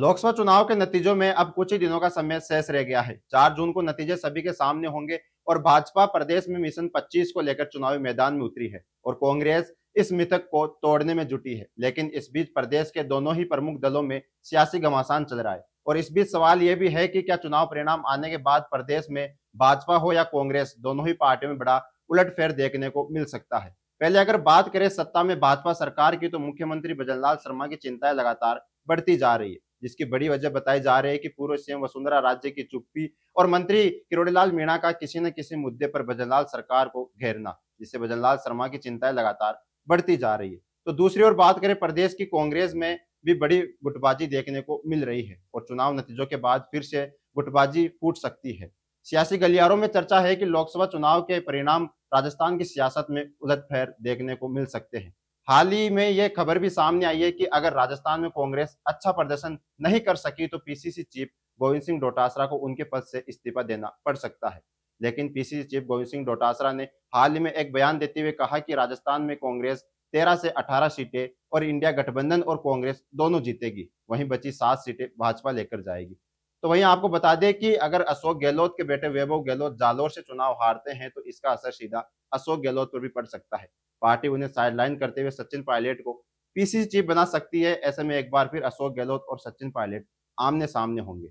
लोकसभा चुनाव के नतीजों में अब कुछ ही दिनों का समय शेष रह गया है चार जून को नतीजे सभी के सामने होंगे और भाजपा प्रदेश में मिशन 25 को लेकर चुनावी मैदान में उतरी है और कांग्रेस इस मिथक को तोड़ने में जुटी है लेकिन इस बीच प्रदेश के दोनों ही प्रमुख दलों में सियासी घमासान चल रहा है और इस बीच सवाल यह भी है कि क्या चुनाव परिणाम आने के बाद प्रदेश में भाजपा हो या कांग्रेस दोनों ही पार्टियों में बड़ा उलटफेर देखने को मिल सकता है पहले अगर बात करें सत्ता में भाजपा सरकार की तो मुख्यमंत्री भजनलाल शर्मा की चिंताएं लगातार बढ़ती जा रही है जिसकी बड़ी वजह बताई जा रही है कि पूर्व सीएम वसुंधरा राज्य की चुप्पी और मंत्री किरोड़ीलाल मीणा का किसी न किसी मुद्दे पर भजनलाल सरकार को घेरना जिससे भजनलाल शर्मा की चिंताएं लगातार बढ़ती जा रही है तो दूसरी ओर बात करें प्रदेश की कांग्रेस में भी बड़ी गुटबाजी देखने को मिल रही है और चुनाव नतीजों के बाद फिर से गुटबाजी फूट सकती है सियासी गलियारों में चर्चा है कि लोकसभा चुनाव के परिणाम राजस्थान की सियासत में उलटफेर देखने को मिल सकते हैं हाल ही में ये खबर भी सामने आई है कि अगर राजस्थान में कांग्रेस अच्छा प्रदर्शन नहीं कर सकी तो पीसीसी चीफ गोविंद सिंह डोटासरा को उनके पद से इस्तीफा देना पड़ सकता है लेकिन पीसीसी चीफ गोविंद सिंह डोटासरा ने हाल ही में एक बयान देते हुए कहा कि राजस्थान में कांग्रेस तेरह से अठारह सीटें और इंडिया गठबंधन और कांग्रेस दोनों जीतेगी वहीं बची सात सीटें भाजपा लेकर जाएगी तो वहीं आपको बता दें कि अगर अशोक गहलोत के बेटे वैभव गहलोत जालोर से चुनाव हारते हैं तो इसका असर सीधा अशोक गहलोत पर भी पड़ सकता है पार्टी उन्हें साइडलाइन करते हुए सचिन पायलट को पीसीसी चीफ बना सकती है ऐसे में एक बार फिर अशोक गहलोत और सचिन पायलट आमने सामने होंगे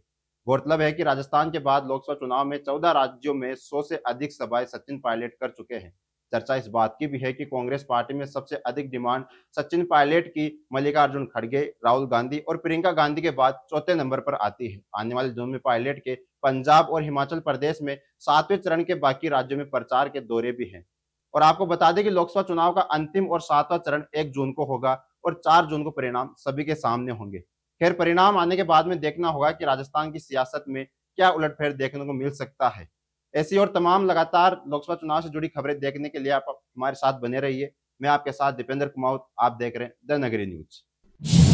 गौरतलब है कि राजस्थान के बाद लोकसभा चुनाव में चौदह राज्यों में सौ से अधिक सभाएं सचिन पायलट कर चुके हैं चर्चा इस बात की भी है कि कांग्रेस पार्टी में सबसे अधिक डिमांड सचिन पायलट की मल्लिकार्जुन खड़गे राहुल गांधी और प्रियंका गांधी के बाद चौथे नंबर पर आती है आने वाले दिनों में पायलट के पंजाब और हिमाचल प्रदेश में सातवें चरण के बाकी राज्यों में प्रचार के दौरे भी हैं और आपको बता दें कि लोकसभा चुनाव का अंतिम और सातवां चरण एक जून को होगा और चार जून को परिणाम सभी के सामने होंगे खैर परिणाम आने के बाद में देखना होगा कि राजस्थान की सियासत में क्या उलटफेर देखने को मिल सकता है ऐसी और तमाम लगातार लोकसभा चुनाव से जुड़ी खबरें देखने के लिए आप हमारे साथ बने रहिए मैं आपके साथ दीपेंद्र कुमार आप देख रहे हैं द नगरी न्यूज